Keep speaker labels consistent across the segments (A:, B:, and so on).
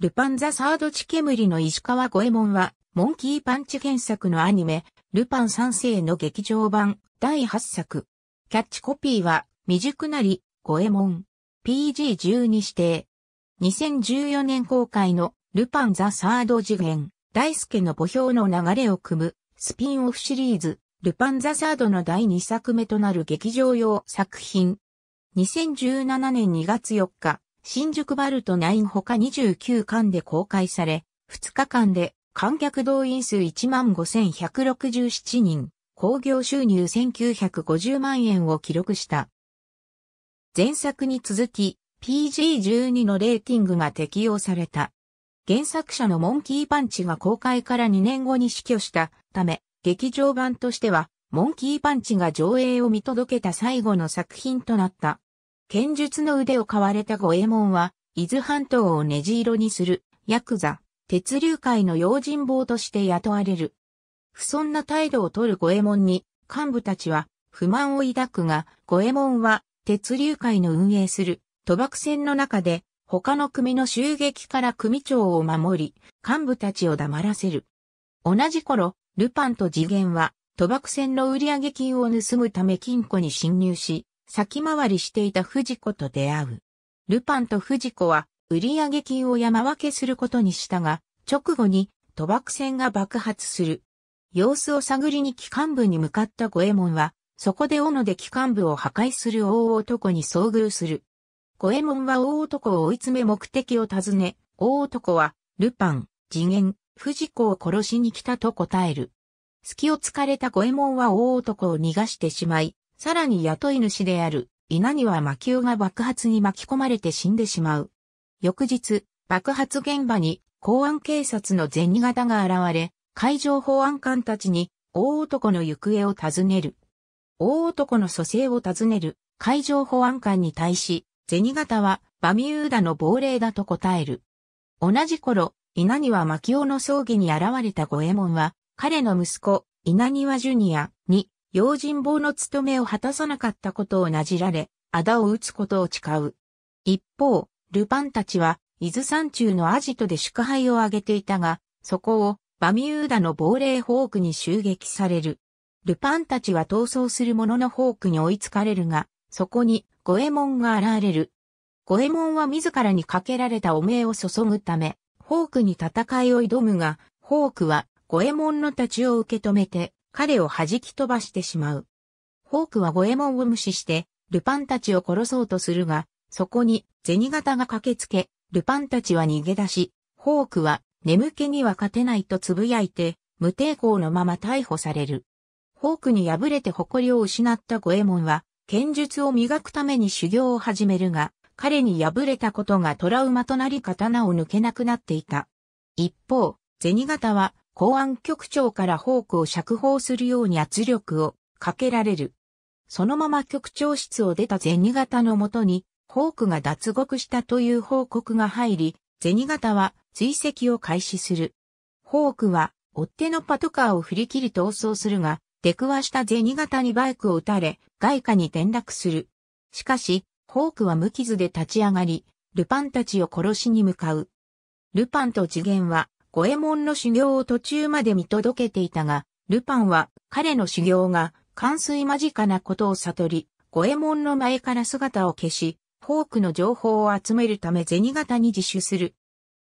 A: ルパンザサード地煙の石川五右衛門は、モンキーパンチ原作のアニメ、ルパン三世の劇場版、第8作。キャッチコピーは、未熟なり、五右衛門。PG12 指定。2014年公開の、ルパンザサード次元、大輔の墓標の流れを組む、スピンオフシリーズ、ルパンザサードの第2作目となる劇場用作品。2017年2月4日、新宿バルト9他29巻で公開され、2日間で観客動員数15,167人、興行収入1950万円を記録した。前作に続き、PG12 のレーティングが適用された。原作者のモンキーパンチが公開から2年後に死去したため、劇場版としては、モンキーパンチが上映を見届けた最後の作品となった。剣術の腕を買われた五右衛門は、伊豆半島をネジ色にする、ヤクザ、鉄流会の用心棒として雇われる。不尊な態度を取る五右衛門に、幹部たちは不満を抱くが、五右衛門は鉄流会の運営する賭博船の中で、他の組の襲撃から組長を守り、幹部たちを黙らせる。同じ頃、ルパンと次元は、賭博船の売上金を盗むため金庫に侵入し、先回りしていた藤子と出会う。ルパンと藤子は売上金を山分けすることにしたが、直後に賭博船が爆発する。様子を探りに機関部に向かった五右衛門は、そこで斧で機関部を破壊する大男に遭遇する。五右衛門は大男を追い詰め目的を尋ね、大男は、ルパン、次元、藤子を殺しに来たと答える。隙を突かれた五右衛門は大男を逃がしてしまい、さらに雇い主である稲には魔球が爆発に巻き込まれて死んでしまう。翌日、爆発現場に公安警察の銭形が現れ、海上保安官たちに大男の行方を尋ねる。大男の蘇生を尋ねる海上保安官に対し、銭形はバミューダの亡霊だと答える。同じ頃、稲庭牧雄の葬儀に現れた五右衛門は、彼の息子、稲庭ジュニアに用心棒の務めを果たさなかったことをなじられ、仇を打つことを誓う。一方、ルパンたちは、伊豆山中のアジトで祝杯をあげていたが、そこをバミューダの亡霊ホークに襲撃される。ルパンたちは逃走する者のホークに追いつかれるが、そこに五右衛門が現れる。五右衛門は自らにかけられた汚名を注ぐため、ホークに戦いを挑むが、ホークは五右衛門の立ちを受け止めて、彼を弾き飛ばしてしまう。ホークはゴエモンを無視して、ルパンたちを殺そうとするが、そこに銭形が駆けつけ、ルパンたちは逃げ出し、ホークは眠気には勝てないと呟いて、無抵抗のまま逮捕される。ホークに敗れて誇りを失ったゴエモンは、剣術を磨くために修行を始めるが、彼に敗れたことがトラウマとなり刀を抜けなくなっていた。一方、銭形は公安局長からフォークを釈放するように圧力をかけられる。そのまま局長室を出た銭形のもとに、ホークが脱獄したという報告が入り、銭形は追跡を開始する。ホークは追っ手のパトカーを振り切り逃走するが、出くわした銭形にバイクを撃たれ、外貨に転落する。しかし、ホークは無傷で立ち上がり、ルパンたちを殺しに向かう。ルパンと次元は五右衛門の修行を途中まで見届けていたが、ルパンは彼の修行が冠水間近なことを悟り、五右衛門の前から姿を消し、フォークの情報を集めるため銭形に自首する。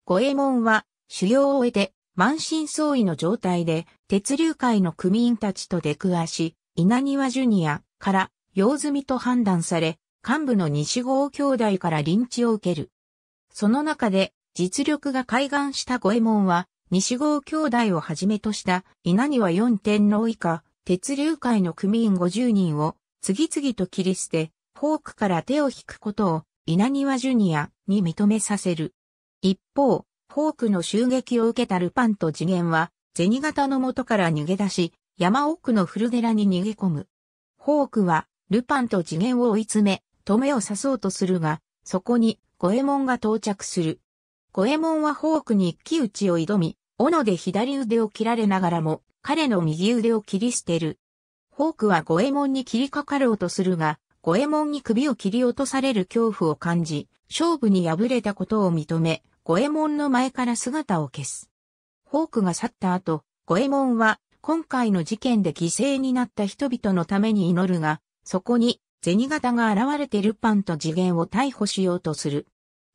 A: 五右衛門は修行を終えて満身創痍の状態で鉄流会の組員たちと出くわし、稲庭ジュニアから用済みと判断され、幹部の西郷兄弟から臨地を受ける。その中で実力が開眼した五右衛門は、西郷兄弟をはじめとした稲庭四天皇以下、鉄流会の組員50人を次々と切り捨て、フォークから手を引くことを稲庭ジュニアに認めさせる。一方、フォークの襲撃を受けたルパンと次元は、銭形の元から逃げ出し、山奥の古寺に逃げ込む。フォークは、ルパンと次元を追い詰め、止めを刺そうとするが、そこに、五右衛門が到着する。五右衛門はホークに一騎打ちを挑み、斧で左腕を切られながらも、彼の右腕を切り捨てる。ホークは五右衛門に切りかかろうとするが、五右衛門に首を切り落とされる恐怖を感じ、勝負に敗れたことを認め、五右衛門の前から姿を消す。ホークが去った後、五右衛門は、今回の事件で犠牲になった人々のために祈るが、そこに、銭形が現れてルパンと次元を逮捕しようとする。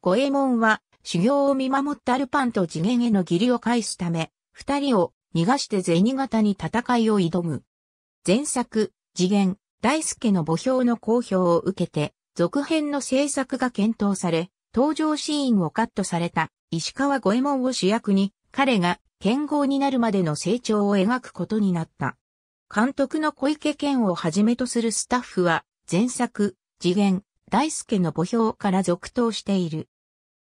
A: 五右衛門は、修行を見守ったルパンと次元への義理を返すため、二人を逃がして銭形に戦いを挑む。前作、次元、大輔の墓標の公表を受けて、続編の制作が検討され、登場シーンをカットされた石川五右衛門を主役に、彼が剣豪になるまでの成長を描くことになった。監督の小池健をはじめとするスタッフは、前作、次元、大輔の墓標から続投している。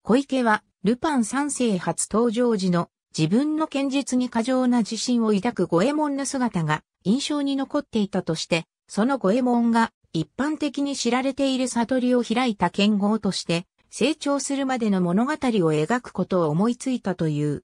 A: 小池は、ルパン三世初登場時の自分の剣術に過剰な自信を抱く五右衛門の姿が印象に残っていたとして、その五右衛門が一般的に知られている悟りを開いた剣豪として、成長するまでの物語を描くことを思いついたという。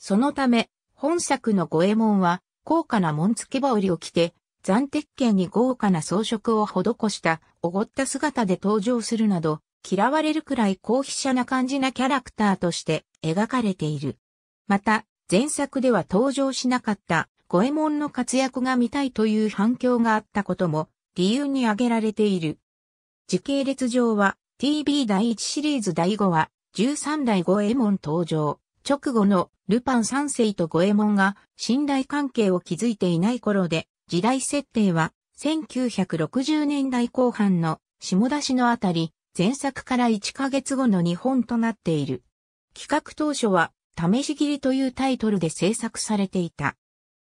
A: そのため、本作の五右衛門は、高価な紋付羽織を着て、残鉄剣に豪華な装飾を施した、おごった姿で登場するなど、嫌われるくらい高飛車な感じなキャラクターとして描かれている。また、前作では登場しなかった五右衛門の活躍が見たいという反響があったことも理由に挙げられている。時系列上は TV 第1シリーズ第5話13代五右衛門登場。直後のルパン三世と五右衛門が信頼関係を築いていない頃で時代設定は1960年代後半の下田市のあたり前作から1ヶ月後の日本となっている。企画当初は、試し切りというタイトルで制作されていた。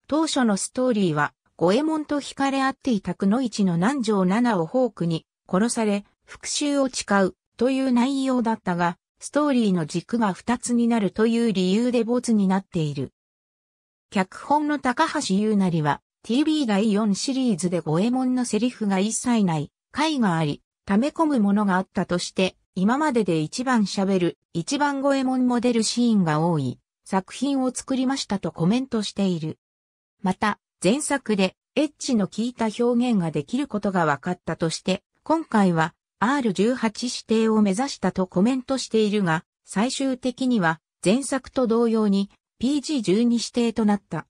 A: 当初のストーリーは、五右衛門と惹かれ合っていたくの一の南条七をホークに殺され、復讐を誓うという内容だったが、ストーリーの軸が2つになるという理由で没になっている。脚本の高橋優成は、TV 第4シリーズで五右衛門のセリフが一切ない回があり、溜め込むものがあったとして、今までで一番喋る、一番声もモ門も出るシーンが多い作品を作りましたとコメントしている。また、前作でエッジの効いた表現ができることが分かったとして、今回は R18 指定を目指したとコメントしているが、最終的には前作と同様に PG12 指定となった。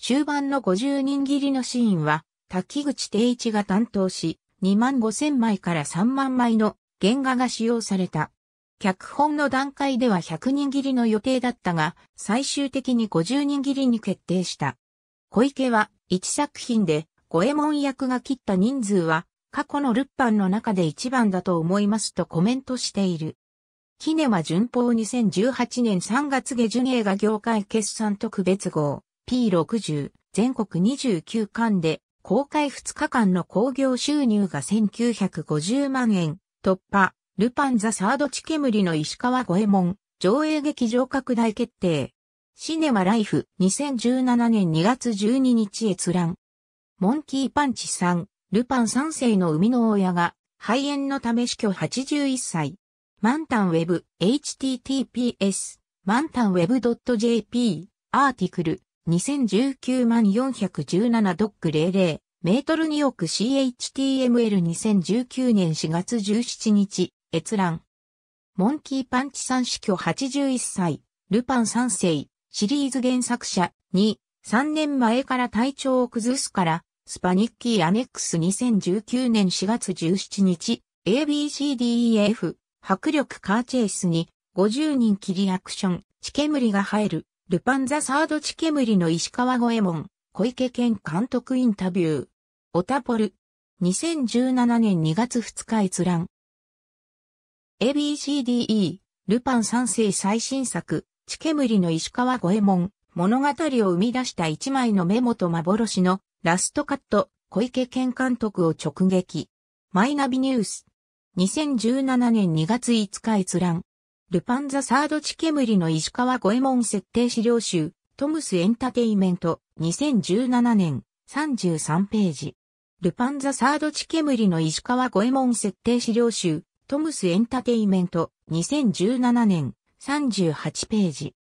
A: 終盤の50人切りのシーンは、滝口定一が担当し、2万5千枚から3万枚の原画が使用された。脚本の段階では100人切りの予定だったが、最終的に50人切りに決定した。小池は1作品で五右衛門役が切った人数は過去のルッパンの中で一番だと思いますとコメントしている。キネマ順報2018年3月下旬映画業界決算特別号 P60 全国29巻で公開2日間の興行収入が1950万円突破、ルパンザサード地煙の石川五右衛門、上映劇場拡大決定。シネマライフ2017年2月12日閲覧。モンキーパンチさん、ルパン3世の生みの親が、肺炎のため死去81歳。マンタンウェブ、https、マンタンウェブ .jp、アーティクル、2019万417ドック00メートル2億 CHTML2019 年4月17日閲覧モンキーパンチ三死去81歳ルパン三世シリーズ原作者2 3年前から体調を崩すからスパニッキーアネックス2019年4月17日 ABCDEF 迫力カーチェイスに50人切りアクション、血煙が入る、ルパンザサード地煙の石川五右衛門、小池健監督インタビュー。オタポル。2017年2月2日閲覧。ABCDE、ルパン三世最新作、地煙の石川五右衛門、物語を生み出した一枚のメモと幻のラストカット、小池健監督を直撃。マイナビニュース。2017年2月5日閲覧。ルパンザサードチ・ケムリの石川五右衛門設定資料集、トムスエンタテイメント、2017年、33ページ。ルパンザサードチ・ケムリの石川五右衛門設定資料集、トムスエンタテイメント、2017年、38ページ。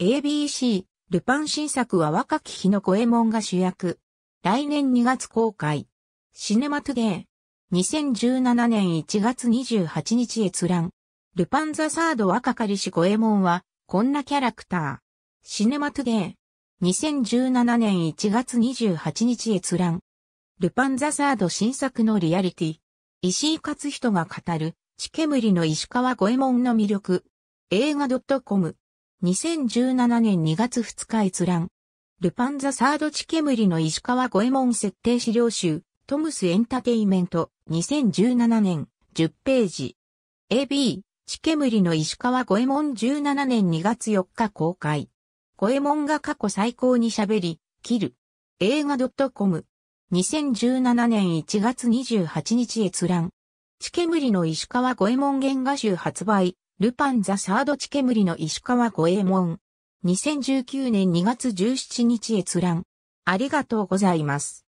A: ABC、ルパン新作は若き日の五右衛門が主役。来年2月公開。シネマトゥデー。2017年1月28日閲覧。ルパンザサード若かりし五右衛門は、こんなキャラクター。シネマトゥデー。2017年1月28日閲覧。ルパンザサード新作のリアリティ。石井勝人が語る、血煙の石川五右衛門の魅力。映画 .com。2017年2月2日閲覧。ルパンザサード血煙の石川五右衛門設定資料集。トムスエンタテイメント。2017年。10ページ。AB。血煙の石川五右衛門17年2月4日公開。五右衛門が過去最高に喋り、切る。映画 .com。2017年1月28日閲覧。血煙の石川五右衛門原画集発売。ルパンザサード血煙の石川五右衛門。2019年2月17日閲覧。ありがとうございます。